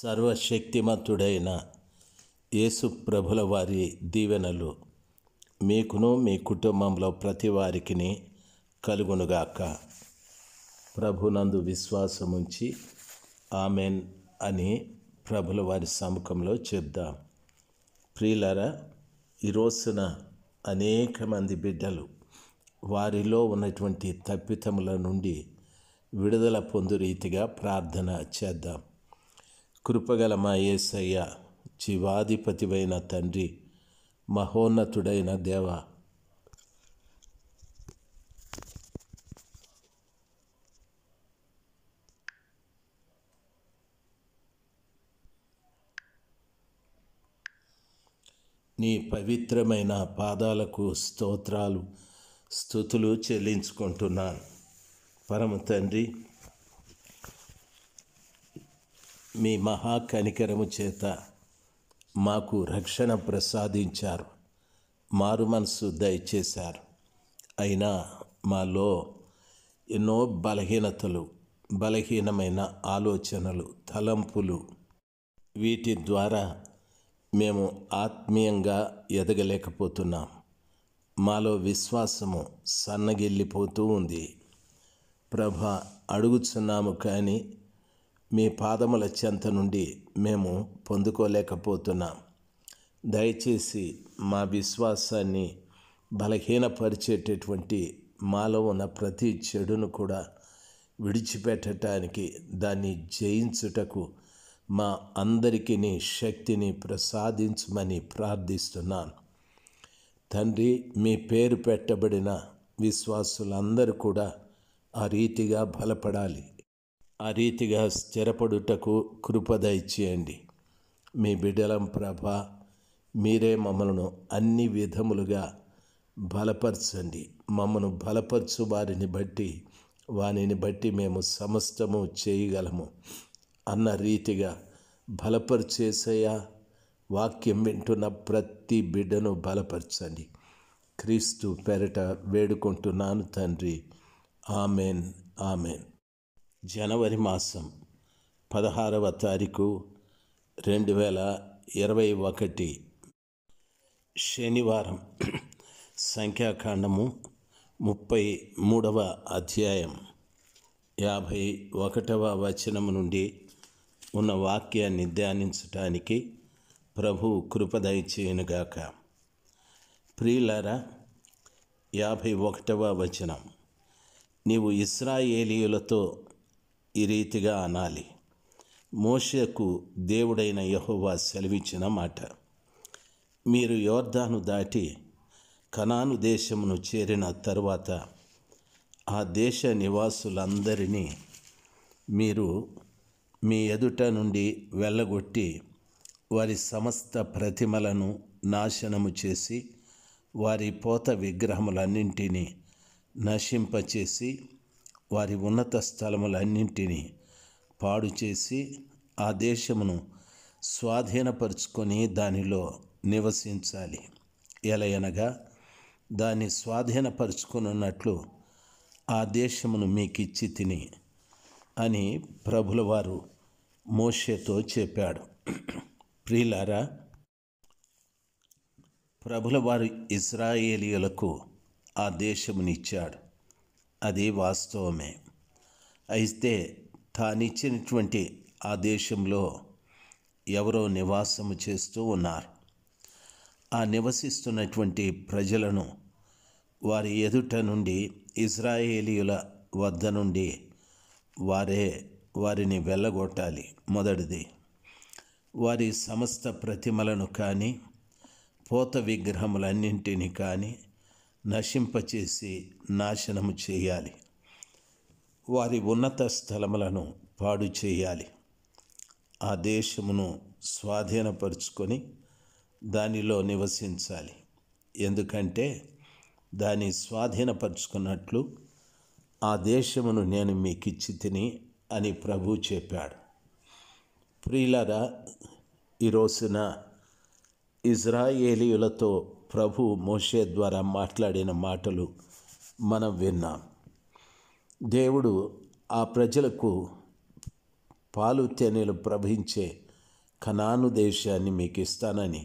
సర్వశక్తిమంతుడైన యేసు ప్రభుల వారి దీవెనలు మీకును మీ కుటుంబంలో ప్రతి వారికి కలుగునుగాక ప్రభునందు విశ్వాసముంచి ఆమెన్ అని ప్రభుల వారి సముఖంలో చెప్దాం ప్రియులరా ఈరోజున అనేక మంది బిడ్డలు వారిలో ఉన్నటువంటి తప్పితముల నుండి విడుదల పొందు రీతిగా ప్రార్థన చేద్దాం కృపగల మా ఏసయ్య జీవాధిపతివైన తండ్రి మహోన్నతుడైన దేవ నీ పవిత్రమైన పాదాలకు స్తోత్రాలు స్థుతులు చెల్లించుకుంటున్నాను పరమ తండ్రి మీ మహాకనికరము చేత మాకు రక్షణ ప్రసాదించారు మారు మనసు దయచేశారు అయినా మాలో ఎన్నో బలహీనతలు బలహీనమైన ఆలోచనలు తలంపులు వీటి ద్వారా మేము ఆత్మీయంగా ఎదగలేకపోతున్నాం మాలో విశ్వాసము సన్నగిల్లిపోతూ ఉంది ప్రభ అడుగుతున్నాము కానీ మీ పాదముల చెంత నుండి మేము పొందుకోలేకపోతున్నాం దయచేసి మా విశ్వాసాన్ని బలహీనపరిచేటటువంటి మాలో ఉన్న ప్రతి చెడును కూడా విడిచిపెట్టడానికి దాన్ని జయించుటకు మా అందరికీ శక్తిని ప్రసాదించమని ప్రార్థిస్తున్నాను తండ్రి మీ పేరు పెట్టబడిన విశ్వాసులందరూ కూడా ఆ రీతిగా బలపడాలి ఆ రీతిగా స్థిరపడుటకు కృపద ఇచ్చేయండి మీ బిడ్డలం ప్రభ మీరే మమ్మలను అన్ని విధములుగా బలపరచండి మమ్మను బలపరచు వారిని బట్టి వానిని బట్టి మేము సమస్తము చేయగలము అన్న రీతిగా బలపరిచేసయా వాక్యం వింటున్న ప్రతి బిడ్డను బలపరచండి క్రీస్తు పెరట వేడుకుంటున్నాను తండ్రి ఆమెన్ ఆమెన్ జనవరి మాసం పదహారవ తారీఖు రెండు వేల ఇరవై ఒకటి శనివారం సంఖ్యాకాండము ముప్పై మూడవ అధ్యాయం యాభై ఒకటవ వచనం నుండి ఉన్న వాక్యాన్ని ధ్యానించటానికి ప్రభు చేయనుగాక ప్రియులార యాభై ఒకటవ వచనం నీవు ఇస్రాయేలీయులతో ఈ రీతిగా అనాలి మోషకు దేవుడైన యహోవా సెలవిచ్చిన మాట మీరు యోర్ధాను దాటి కనాను దేశమును చేరిన తరువాత ఆ దేశ నివాసులందరినీ మీరు మీ ఎదుట నుండి వెళ్ళగొట్టి వారి సమస్త ప్రతిమలను నాశనము చేసి వారి పోత విగ్రహములన్నింటినీ నశింపచేసి వారి ఉన్నత స్థలములన్నింటినీ పాడు చేసి ఆ దేశమును స్వాధీనపరుచుకొని దానిలో నివసించాలి ఎలయనగా దాన్ని స్వాధీనపరుచుకున్నట్లు ఆ దేశమును మీకిచ్చి తిని అని ప్రభుల వారు మోషేతో చెప్పాడు ప్రియులారా ప్రభుల వారు ఇజ్రాయేలీయులకు ఆ దేశమునిచ్చాడు అది వాస్తవమే అయితే తానిచ్చినటువంటి ఆ దేశంలో ఎవరో నివాసము చేస్తూ ఉన్నారు ఆ నివసిస్తున్నటువంటి ప్రజలను వారి ఎదుట నుండి ఇజ్రాయేలీయుల వద్ద నుండి వారే వారిని వెళ్ళగొట్టాలి మొదటిది వారి సమస్త ప్రతిమలను కానీ పోత విగ్రహములన్నింటినీ కానీ నశింపచేసి నాశనము చేయాలి వారి ఉన్నత స్థలములను పాడు చేయాలి ఆ దేశమును స్వాధీనపరుచుకొని దానిలో నివసించాలి ఎందుకంటే దాన్ని స్వాధీనపరుచుకున్నట్లు ఆ దేశమును నేను మీకు ఇచ్చి తిని అని ప్రభు చెప్పాడు ప్రియులరా ఈ రోజున ఇజ్రాయేలీయులతో ప్రభు మోషే ద్వారా మాట్లాడిన మాటలు మనం విన్నాం దేవుడు ఆ ప్రజలకు పాలు తేనెలు ప్రవహించే కనాను దేశాన్ని మీకు ఇస్తానని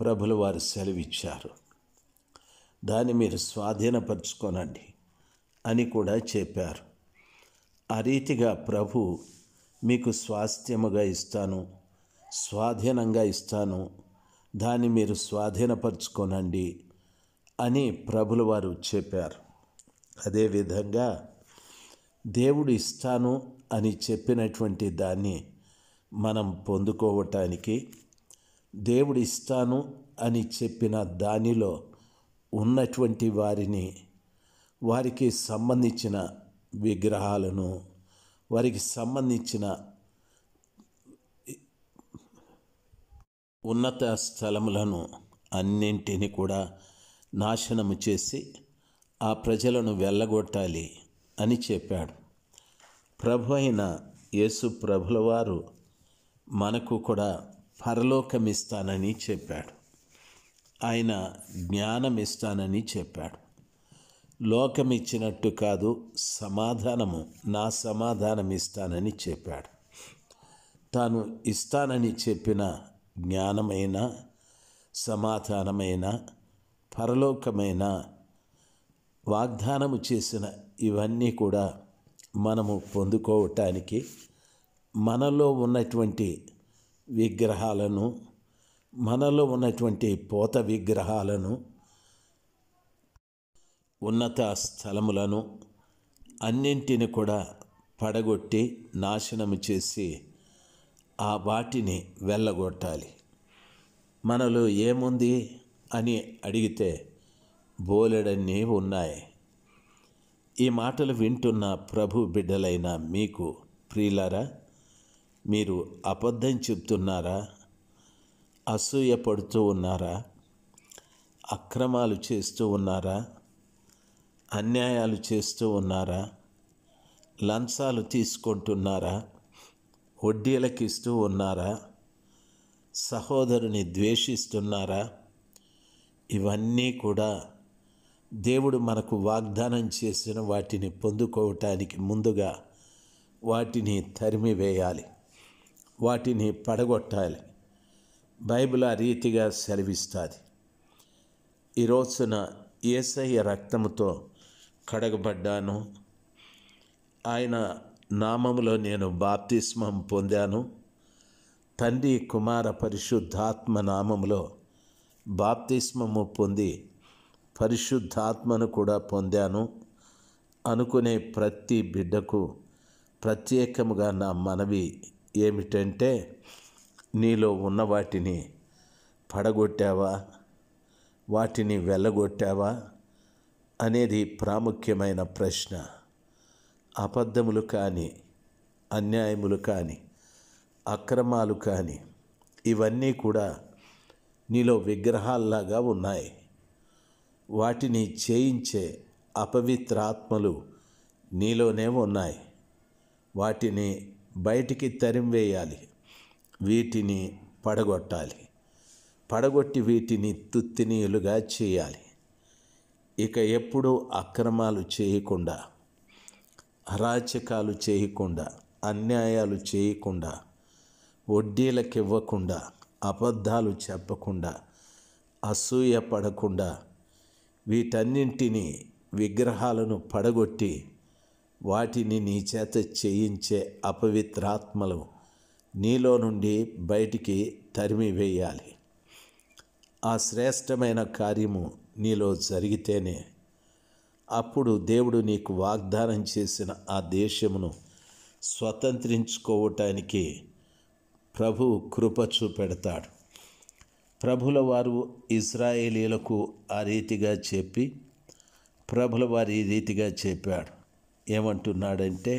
ప్రభుల వారు సెలవిచ్చారు దాన్ని మీరు స్వాధీనపరచుకోనండి అని కూడా చెప్పారు ఆ రీతిగా ప్రభు మీకు స్వాస్థ్యముగా ఇస్తాను స్వాధీనంగా ఇస్తాను దాన్ని మీరు స్వాధీనపరచుకోనండి అని ప్రభుల వారు చెప్పారు అదేవిధంగా దేవుడు ఇస్తాను అని చెప్పినటువంటి దాన్ని మనం పొందుకోవటానికి దేవుడు ఇస్తాను అని చెప్పిన దానిలో ఉన్నటువంటి వారిని వారికి సంబంధించిన విగ్రహాలను వారికి సంబంధించిన ఉన్నత స్థలములను అన్నింటిని కూడా నాశనము చేసి ఆ ప్రజలను వెళ్ళగొట్టాలి అని చెప్పాడు ప్రభు అయిన యేసు వారు మనకు కూడా పరలోకమిస్తానని చెప్పాడు ఆయన జ్ఞానం ఇస్తానని చెప్పాడు లోకమిచ్చినట్టు కాదు సమాధానము నా సమాధానం ఇస్తానని చెప్పాడు తాను ఇస్తానని చెప్పిన జ్ఞానమైన సమాధానమైన పరలోకమైన వాగ్దానము చేసిన ఇవన్నీ కూడా మనము పొందుకోవటానికి మనలో ఉన్నటువంటి విగ్రహాలను మనలో ఉన్నటువంటి పోత విగ్రహాలను ఉన్నత స్థలములను అన్నింటిని కూడా పడగొట్టి నాశనము చేసి ఆ వాటిని వెళ్ళగొట్టాలి మనలో ఏముంది అని అడిగితే బోలెడన్నీ ఉన్నాయి ఈ మాటలు వింటున్న ప్రభు బిడ్డలైన మీకు ప్రియులారా మీరు అబద్ధం చెప్తున్నారా అసూయ పడుతూ ఉన్నారా అక్రమాలు చేస్తూ ఉన్నారా అన్యాయాలు చేస్తూ ఉన్నారా లంచాలు తీసుకుంటున్నారా వడ్డీలకిస్తూ ఉన్నారా సహోదరుని ద్వేషిస్తున్నారా ఇవన్నీ కూడా దేవుడు మనకు వాగ్దానం చేసిన వాటిని పొందుకోవటానికి ముందుగా వాటిని తరిమివేయాలి వాటిని పడగొట్టాలి బైబిల్ ఆ రీతిగా సెలవిస్తుంది ఈ రోజున ఏసయ్య రక్తముతో కడగబడ్డాను ఆయన నామములో నేను బాప్తిస్మం పొందాను తండ్రి కుమార పరిశుద్ధాత్మ నామములో బాప్తిస్మము పొంది పరిశుద్ధాత్మను కూడా పొందాను అనుకునే ప్రతి బిడ్డకు ప్రత్యేకముగా నా మనవి ఏమిటంటే నీలో ఉన్న వాటిని పడగొట్టావా వాటిని వెళ్ళగొట్టావా అనేది ప్రాముఖ్యమైన ప్రశ్న అబద్ధములు కానీ అన్యాయములు కానీ అక్రమాలు కానీ ఇవన్నీ కూడా నీలో విగ్రహాల్లాగా ఉన్నాయి వాటిని చేయించే అపవిత్రాత్మలు నీలోనే ఉన్నాయి వాటిని బయటికి తరిమివేయాలి వీటిని పడగొట్టాలి పడగొట్టి వీటిని తుత్తినీయులుగా చేయాలి ఇక ఎప్పుడూ అక్రమాలు చేయకుండా అరాచకాలు చేయకుండా అన్యాయాలు చేయకుండా వడ్డీలకు ఇవ్వకుండా అబద్ధాలు చెప్పకుండా అసూయ పడకుండా వీటన్నింటినీ విగ్రహాలను పడగొట్టి వాటిని నీ చేత చేయించే అపవిత్రాత్మలు నీలో నుండి బయటికి తరిమివేయాలి ఆ శ్రేష్టమైన కార్యము నీలో జరిగితేనే అప్పుడు దేవుడు నీకు వాగ్దానం చేసిన ఆ దేశమును స్వతంత్రించుకోవటానికి ప్రభు కృప చూపెడతాడు ప్రభుల వారు ఇజ్రాయేలీలకు ఆ రీతిగా చెప్పి ప్రభుల వారు ఈ రీతిగా చెప్పాడు ఏమంటున్నాడంటే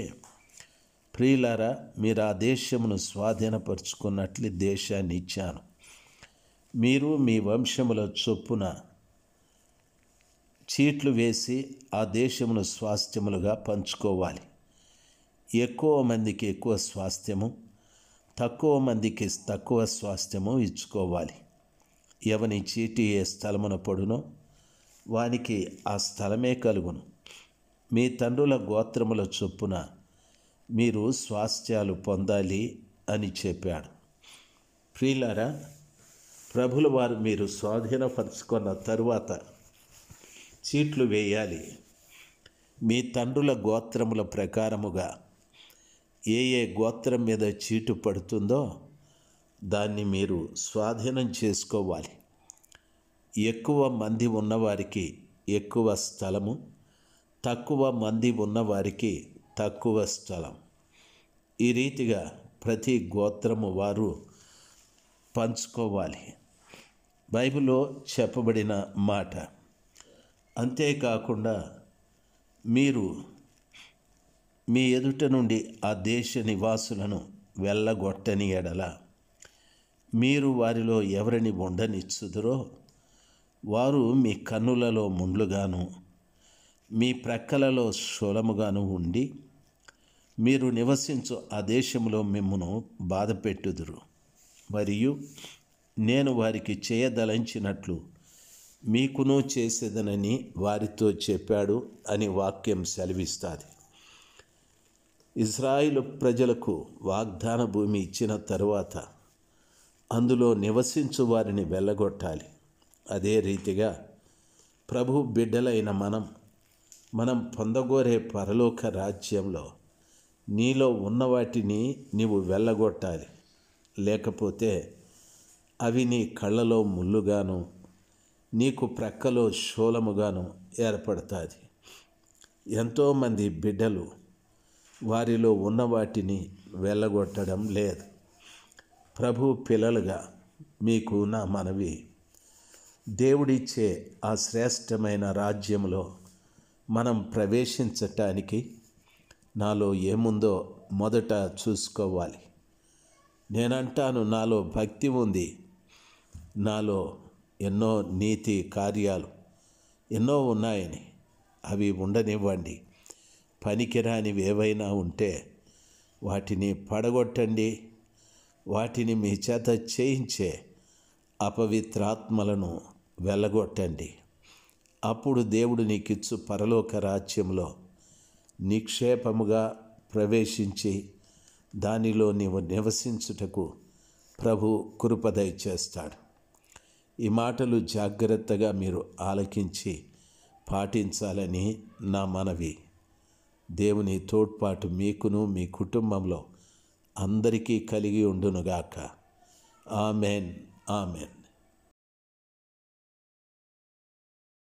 ప్రియులారా మీరు ఆ దేశమును స్వాధీనపరుచుకున్నట్లు దేశాన్ని ఇచ్చాను మీరు మీ వంశముల చొప్పున చీట్లు వేసి ఆ దేశమును స్వాస్థ్యములుగా పంచుకోవాలి ఎక్కువ మందికి ఎక్కువ స్వాస్థ్యము తక్కువ మందికి తక్కువ స్వాస్థ్యము ఇచ్చుకోవాలి ఎవని చీటి ఏ స్థలమున పొడునో వానికి ఆ స్థలమే కలుగును మీ తండ్రుల గోత్రముల చొప్పున మీరు స్వాస్థ్యాలు పొందాలి అని చెప్పాడు ప్రియులారా ప్రభుల వారు మీరు స్వాధీనపరుచుకున్న తరువాత చీట్లు వేయాలి మీ తండ్రుల గోత్రముల ప్రకారముగా ఏ ఏ గోత్రం మీద చీటు పడుతుందో దాన్ని మీరు స్వాధీనం చేసుకోవాలి ఎక్కువ మంది ఉన్నవారికి ఎక్కువ స్థలము తక్కువ మంది ఉన్నవారికి తక్కువ స్థలం ఈ రీతిగా ప్రతి గోత్రము వారు పంచుకోవాలి బైబిల్లో చెప్పబడిన మాట అంతేకాకుండా మీరు మీ ఎదుట నుండి ఆ దేశ నివాసులను వెళ్ళగొట్టని ఎడల మీరు వారిలో ఎవరిని ఉండనిచ్చుదురో వారు మీ కన్నులలో ముండ్లుగాను మీ ప్రక్కలలో శూలముగాను ఉండి మీరు నివసించు ఆ దేశంలో మిమ్మను బాధపెట్టుదురు మరియు నేను వారికి చేయదలంచినట్లు మీకును చేసేదనని వారితో చెప్పాడు అని వాక్యం సెలవిస్తుంది ఇజ్రాయిల్ ప్రజలకు వాగ్దాన భూమి ఇచ్చిన తరువాత అందులో నివసించు వారిని వెళ్ళగొట్టాలి అదే రీతిగా ప్రభు బిడ్డలైన మనం మనం పొందగోరే పరలోక రాజ్యంలో నీలో ఉన్న వాటిని నీవు వెళ్ళగొట్టాలి లేకపోతే అవి నీ కళ్ళలో ముళ్ళుగాను నీకు ప్రక్కలో శూలముగాను ఏర్పడుతుంది ఎంతోమంది బిడ్డలు వారిలో ఉన్న వాటిని వెళ్ళగొట్టడం లేదు ప్రభు పిల్లలుగా మీకు నా మనవి దేవుడిచ్చే ఆ శ్రేష్టమైన రాజ్యంలో మనం ప్రవేశించటానికి నాలో ఏముందో మొదట చూసుకోవాలి నేనంటాను నాలో భక్తి ఉంది నాలో ఎన్నో నీతి కార్యాలు ఎన్నో ఉన్నాయని అవి ఉండనివ్వండి పనికిరానివి ఏవైనా ఉంటే వాటిని పడగొట్టండి వాటిని మీ చేత చేయించే అపవిత్రాత్మలను వెళ్ళగొట్టండి అప్పుడు దేవుడు నీకిచ్చు పరలోక రాజ్యంలో నిక్షేపముగా ప్రవేశించి దానిలో నీవు నివసించుటకు ప్రభు కృపదయ చేస్తాడు ఈ మాటలు జాగ్రత్తగా మీరు ఆలకించి పాటించాలని నా మనవి దేవుని తోడ్పాటు మీకును మీ కుటుంబంలో అందరికీ కలిగి ఉండునుగాక ఆమెన్ ఆమెన్